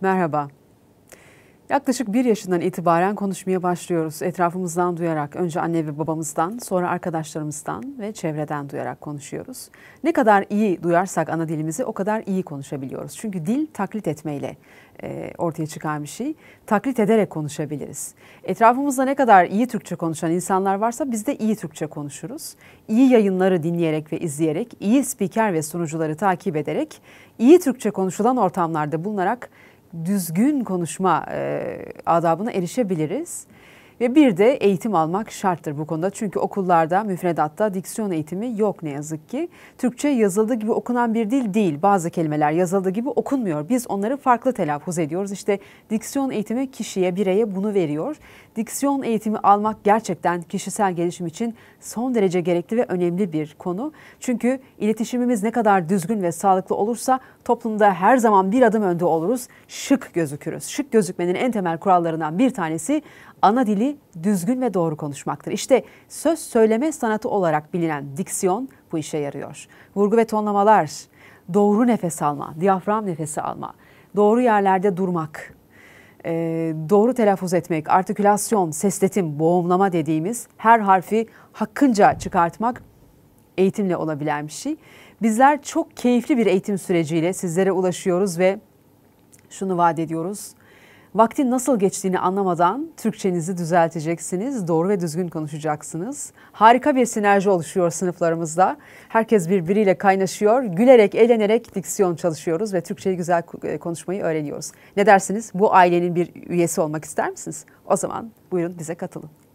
Merhaba. Yaklaşık bir yaşından itibaren konuşmaya başlıyoruz. Etrafımızdan duyarak, önce anne ve babamızdan, sonra arkadaşlarımızdan ve çevreden duyarak konuşuyoruz. Ne kadar iyi duyarsak ana dilimizi o kadar iyi konuşabiliyoruz. Çünkü dil taklit etmeyle e, ortaya çıkan bir şey. Taklit ederek konuşabiliriz. Etrafımızda ne kadar iyi Türkçe konuşan insanlar varsa biz de iyi Türkçe konuşuruz. İyi yayınları dinleyerek ve izleyerek, iyi spiker ve sunucuları takip ederek, iyi Türkçe konuşulan ortamlarda bulunarak düzgün konuşma e, adabına erişebiliriz. Ve bir de eğitim almak şarttır bu konuda. Çünkü okullarda, müfredatta diksiyon eğitimi yok ne yazık ki. Türkçe yazıldığı gibi okunan bir dil değil. Bazı kelimeler yazıldığı gibi okunmuyor. Biz onları farklı telaffuz ediyoruz. İşte diksiyon eğitimi kişiye, bireye bunu veriyor. Diksiyon eğitimi almak gerçekten kişisel gelişim için son derece gerekli ve önemli bir konu. Çünkü iletişimimiz ne kadar düzgün ve sağlıklı olursa toplumda her zaman bir adım önde oluruz. Şık gözükürüz. Şık gözükmenin en temel kurallarından bir tanesi ana dili düzgün ve doğru konuşmaktır. İşte söz söyleme sanatı olarak bilinen diksiyon bu işe yarıyor. Vurgu ve tonlamalar, doğru nefes alma, diyafram nefesi alma, doğru yerlerde durmak, e, doğru telaffuz etmek, artikülasyon, sesletim, boğumlama dediğimiz her harfi hakkınca çıkartmak eğitimle olabilen bir şey. Bizler çok keyifli bir eğitim süreciyle sizlere ulaşıyoruz ve şunu vaat ediyoruz. Vaktin nasıl geçtiğini anlamadan Türkçenizi düzelteceksiniz, doğru ve düzgün konuşacaksınız. Harika bir sinerji oluşuyor sınıflarımızda. Herkes birbiriyle kaynaşıyor, gülerek, eğlenerek diksiyon çalışıyoruz ve Türkçeyi güzel e, konuşmayı öğreniyoruz. Ne dersiniz? Bu ailenin bir üyesi olmak ister misiniz? O zaman buyurun bize katılın.